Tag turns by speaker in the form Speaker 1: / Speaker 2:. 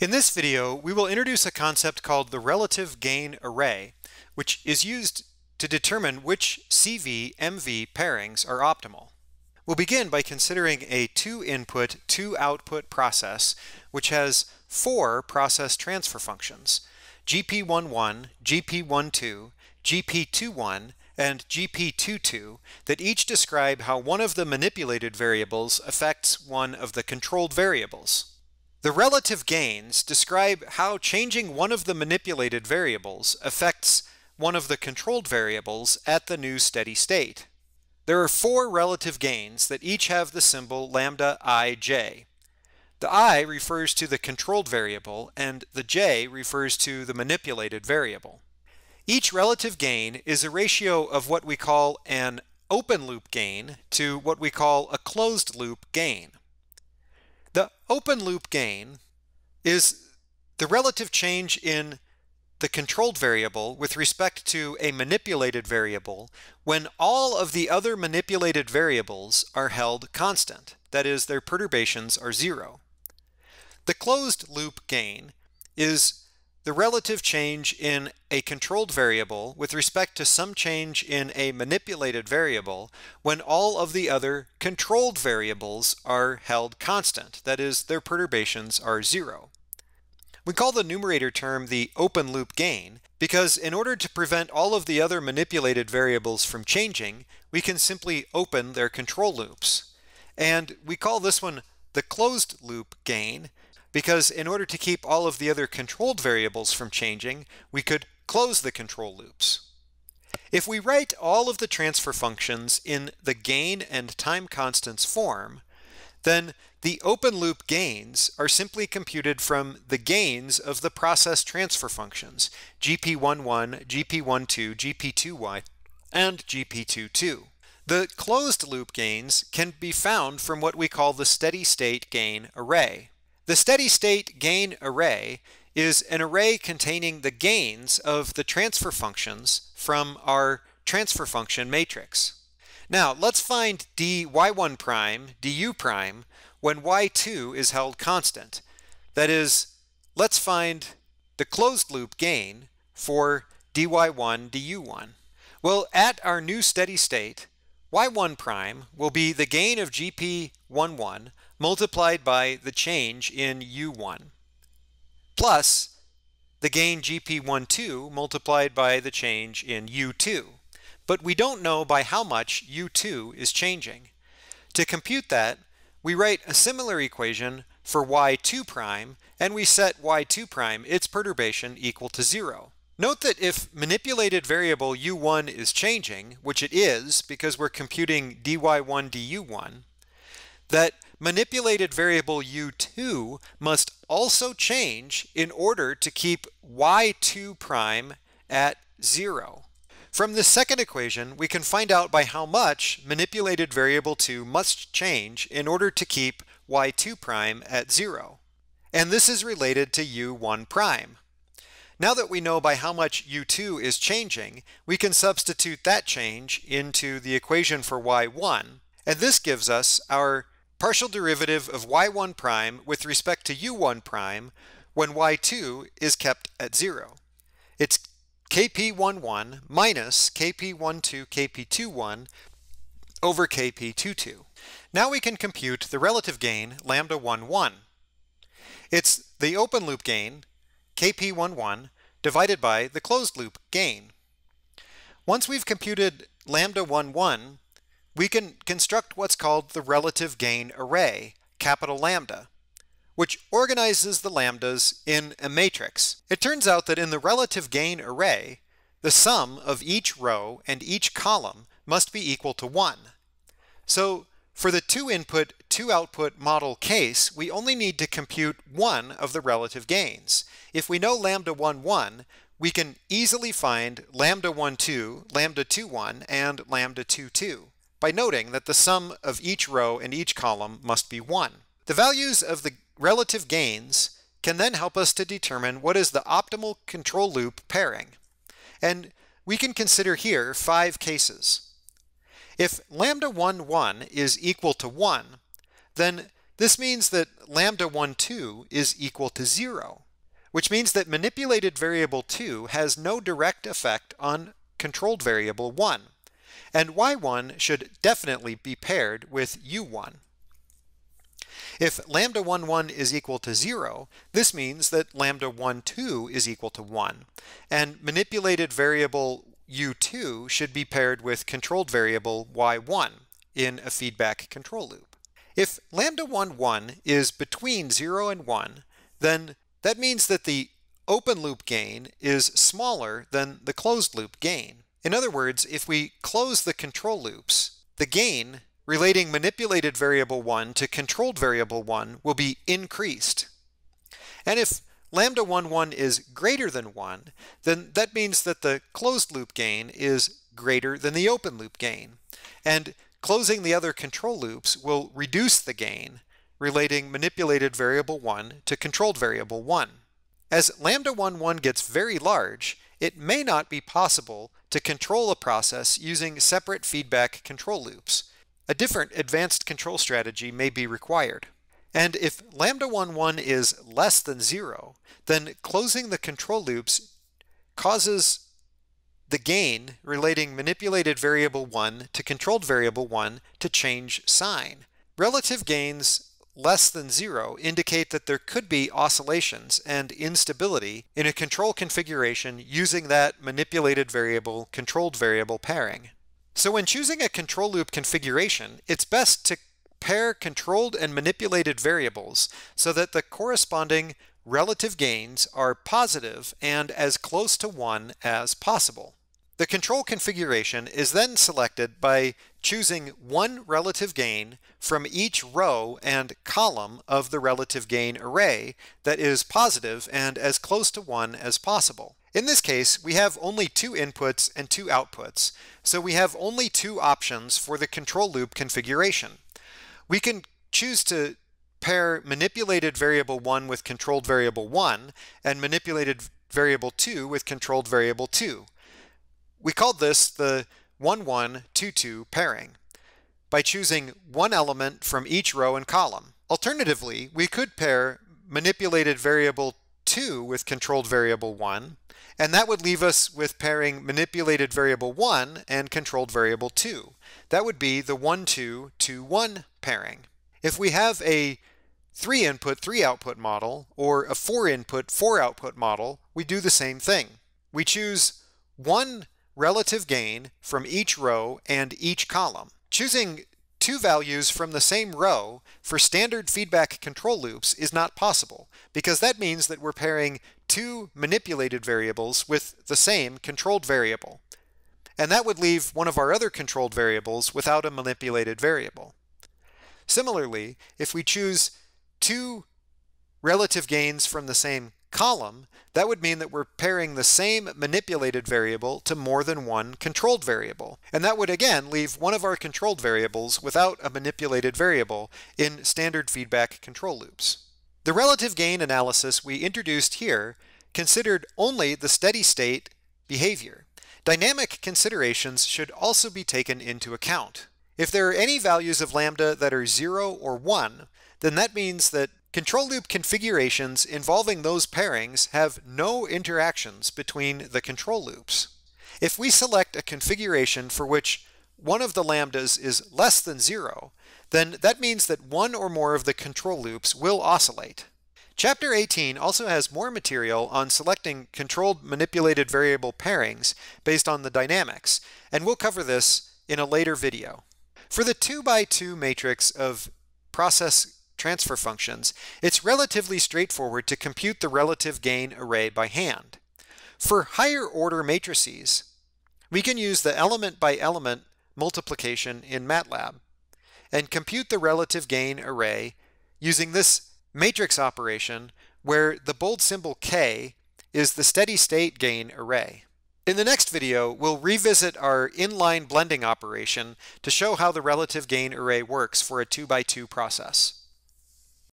Speaker 1: In this video, we will introduce a concept called the relative gain array, which is used to determine which CV-MV pairings are optimal. We'll begin by considering a two-input, two-output process, which has four process transfer functions, GP11, GP12, GP21, and GP22 that each describe how one of the manipulated variables affects one of the controlled variables. The relative gains describe how changing one of the manipulated variables affects one of the controlled variables at the new steady state. There are four relative gains that each have the symbol lambda ij. The i refers to the controlled variable and the j refers to the manipulated variable. Each relative gain is a ratio of what we call an open loop gain to what we call a closed loop gain. The open loop gain is the relative change in the controlled variable with respect to a manipulated variable when all of the other manipulated variables are held constant, that is, their perturbations are zero. The closed loop gain is the relative change in a controlled variable with respect to some change in a manipulated variable when all of the other controlled variables are held constant, that is, their perturbations are zero. We call the numerator term the open loop gain because in order to prevent all of the other manipulated variables from changing, we can simply open their control loops. And we call this one the closed loop gain because in order to keep all of the other controlled variables from changing, we could close the control loops. If we write all of the transfer functions in the gain and time constants form, then the open loop gains are simply computed from the gains of the process transfer functions, gp11, gp12, gp2y, and gp22. The closed loop gains can be found from what we call the steady state gain array. The steady state gain array is an array containing the gains of the transfer functions from our transfer function matrix. Now let's find dy one prime, du prime, when y2 is held constant. That is, let's find the closed loop gain for dy1, du1. Well, at our new steady state, y1 prime will be the gain of gp11 multiplied by the change in U1 plus the gain GP12 multiplied by the change in U2. But we don't know by how much U2 is changing. To compute that, we write a similar equation for y2 prime, and we set y2 prime, its perturbation, equal to zero. Note that if manipulated variable u1 is changing, which it is because we're computing dy1 du1, that manipulated variable u2 must also change in order to keep y2 prime at 0. From this second equation, we can find out by how much manipulated variable 2 must change in order to keep y2 prime at 0. And this is related to u1 prime. Now that we know by how much u2 is changing, we can substitute that change into the equation for y1, and this gives us our partial derivative of y1 prime with respect to u1 prime when y2 is kept at 0. It's kp11 minus kp12 kp21 over kp22. Now we can compute the relative gain lambda 11 It's the open loop gain kp11 divided by the closed loop gain. Once we've computed lambda 1 1, we can construct what's called the relative gain array, capital lambda, which organizes the lambdas in a matrix. It turns out that in the relative gain array, the sum of each row and each column must be equal to 1. So for the two input, two output model case, we only need to compute one of the relative gains. If we know lambda 1, 1, we can easily find lambda 1, 2, lambda 2, 1, and lambda 2, 2 by noting that the sum of each row and each column must be 1. The values of the relative gains can then help us to determine what is the optimal control loop pairing. And we can consider here five cases. If lambda 1, 1 is equal to 1, then this means that lambda 1, 2 is equal to 0, which means that manipulated variable 2 has no direct effect on controlled variable 1 and y1 should definitely be paired with u1. If lambda 1, 1 is equal to 0, this means that lambda 1, 2 is equal to 1, and manipulated variable u2 should be paired with controlled variable y1 in a feedback control loop. If lambda 1, 1 is between 0 and 1, then that means that the open loop gain is smaller than the closed loop gain. In other words, if we close the control loops, the gain relating manipulated variable 1 to controlled variable 1 will be increased. And if lambda 1 1 is greater than 1, then that means that the closed loop gain is greater than the open loop gain. And closing the other control loops will reduce the gain relating manipulated variable 1 to controlled variable 1. As lambda 1 1 gets very large, it may not be possible to control a process using separate feedback control loops. A different advanced control strategy may be required. And if lambda one one is less than 0, then closing the control loops causes the gain relating manipulated variable 1 to controlled variable 1 to change sign. Relative gains less than zero indicate that there could be oscillations and instability in a control configuration using that manipulated variable controlled variable pairing. So when choosing a control loop configuration, it's best to pair controlled and manipulated variables so that the corresponding relative gains are positive and as close to 1 as possible. The control configuration is then selected by choosing one relative gain from each row and column of the relative gain array that is positive and as close to 1 as possible. In this case, we have only two inputs and two outputs, so we have only two options for the control loop configuration. We can choose to pair manipulated variable 1 with controlled variable 1 and manipulated variable 2 with controlled variable 2. We called this the 1-1-2-2 pairing by choosing one element from each row and column. Alternatively, we could pair manipulated variable 2 with controlled variable 1, and that would leave us with pairing manipulated variable 1 and controlled variable 2. That would be the 1-2-2-1 pairing. If we have a 3-input, 3-output model, or a 4-input, 4-output model, we do the same thing. We choose one relative gain from each row and each column. Choosing two values from the same row for standard feedback control loops is not possible, because that means that we're pairing two manipulated variables with the same controlled variable. And that would leave one of our other controlled variables without a manipulated variable. Similarly, if we choose two relative gains from the same column, that would mean that we're pairing the same manipulated variable to more than one controlled variable. And that would again leave one of our controlled variables without a manipulated variable in standard feedback control loops. The relative gain analysis we introduced here considered only the steady state behavior. Dynamic considerations should also be taken into account. If there are any values of lambda that are 0 or 1, then that means that Control loop configurations involving those pairings have no interactions between the control loops. If we select a configuration for which one of the lambdas is less than zero, then that means that one or more of the control loops will oscillate. Chapter 18 also has more material on selecting controlled manipulated variable pairings based on the dynamics, and we'll cover this in a later video. For the 2 by 2 matrix of process transfer functions, it's relatively straightforward to compute the relative gain array by hand. For higher order matrices, we can use the element by element multiplication in MATLAB and compute the relative gain array using this matrix operation where the bold symbol K is the steady state gain array. In the next video, we'll revisit our inline blending operation to show how the relative gain array works for a 2x2 process.